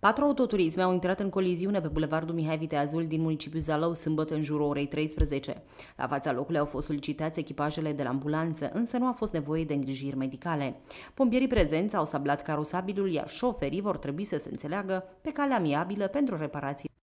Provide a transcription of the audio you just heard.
Patru autoturisme au intrat în coliziune pe bulevardul Mihai Viteazul din municipiul Zalău sâmbătă în jurul orei 13. La fața locului au fost solicitați echipajele de la ambulanță, însă nu a fost nevoie de îngrijiri medicale. Pompierii prezenți au sablat carosabilul, iar șoferii vor trebui să se înțeleagă pe calea amiabilă pentru reparații.